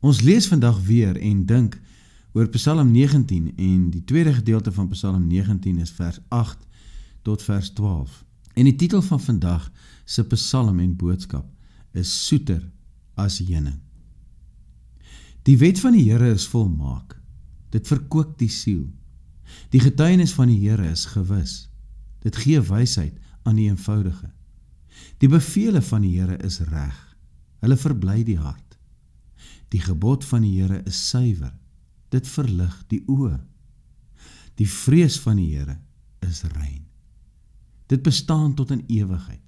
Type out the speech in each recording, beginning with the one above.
Ons lees vandag weer en dink oor Psalm 19 en die tweede gedeelte van Psalm 19 is vers 8 tot vers 12. En die titel van vandag se Psalm en boodskap is soeter as honing. Die wet van die Here is volmaak. Dit verkoop die siel. Die getuienis van die Here is gewis. Dit gee wysheid aan die eenvoudige. Die beveel van die Here is reg. Hulle verbly die hart. Die gebod van die Here is suiwer. Dit verlig die oë. Die vrees van die Here is rein. Dit bestaan tot in ewigheid.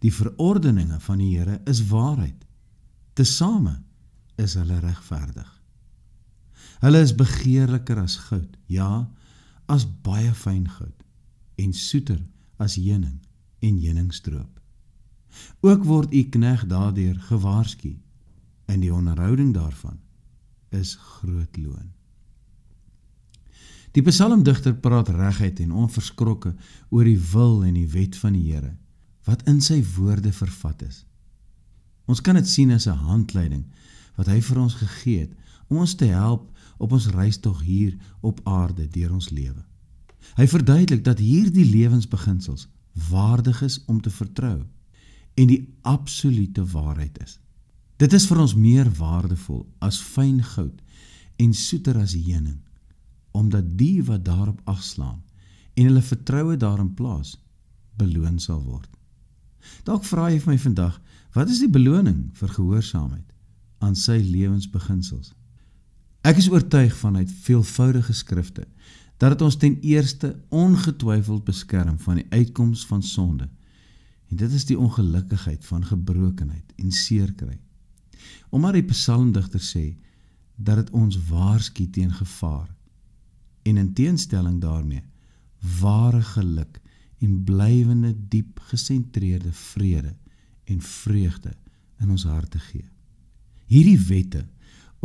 Die verordeninge van die Here is waarheid. Tesame is hulle regverdig. Hulle is begeerliker as goud, ja, as baie fyn goud en soeter as heuning en heuningstroop. Ook word u knegt daardeur gewaarsku en die onderhouding daarvan is groot loon. Die psalmdigter praat reguit en onverskrokke oor die wil en die wet van die Here wat in sy woorde vervat is. Ons kan dit sien as 'n handleiding wat hy vir ons gegee het om ons te help op ons reis tog hier op aarde deur ons lewe. Hy verduidelik dat hierdie lewensbeginsels waardig is om te vertrou en die absolute waarheid is. Dit is vir ons meer waardevol as fijn goud en soeter as jening, omdat die wat daarop afslaan en hulle vertrouwe daarin plaas, beloon sal word. Dalk vraag jy vir my vandag, wat is die beloning vir gehoorzaamheid aan sy levensbeginsels? Ek is oortuig vanuit veelvoudige skrifte, dat het ons ten eerste ongetwijfeld beskerm van die uitkomst van sonde, en dit is die ongelukkigheid van gebrokenheid en seerkrijg. Omdat die psalmdigter sê dat dit ons waarsku teen gevaar en in teenstelling daarmee ware geluk en blywende diep gesentreerde vrede en vreugde in ons harte gee. Hierdie wette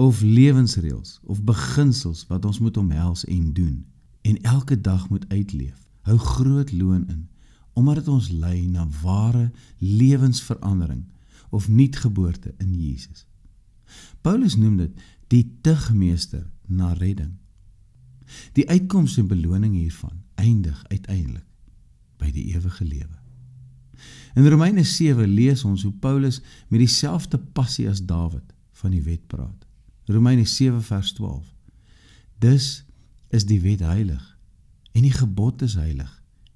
of lewensreëls of beginsels wat ons moet omhels en doen en elke dag moet uitleef, hou groot loon in omdat dit ons lei na ware lewensverandering of nuutgeboorte in Jesus. Paulus noem dit die tugmeester na redding. Die uitkoms en beloning hiervan eindig uiteindelik by die ewige lewe. In Romeine 7 lees ons hoe Paulus met dieselfde passie as Dawid van die wet praat. Romeine 7 vers 12. Dus is die wet heilig en die gebod is heilig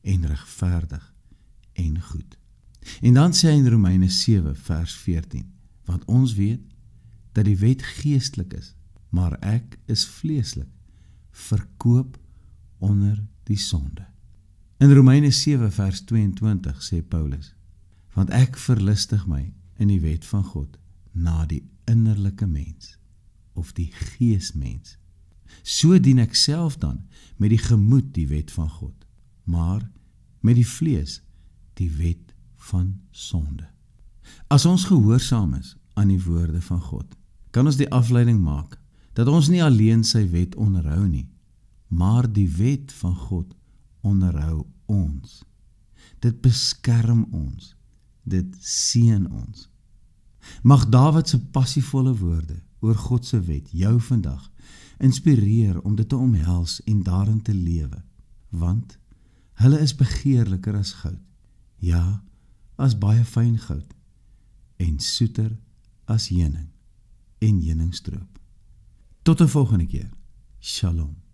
en regverdig en goed. En dan sê hy in Romeine 7 vers 14, want ons weet dat die wet geestelik is, maar ek is vleeslik, verkoop onder die sonde. In Romeine 7 vers 22 sê Paulus, want ek verlustig my in die wet van God na die innerlike mens of die geesmens. So dien ek self dan met die gemoed die wet van God, maar met die vlees die wet van God van sonde. As ons gehoorsaam is aan die woorde van God, kan ons die afleiding maak dat ons nie alleen sy wet onderhou nie, maar die wet van God onderhou ons. Dit beskerm ons. Dit seën ons. Mag Dawid se passievolle woorde oor God se wet jou vandag inspireer om dit te omhels en daarin te lewe, want hulle is begeerliker as goud. Ja, as baie fyn goud en soeter as heuning en heuningstroop. Tot 'n volgende keer. Shalom.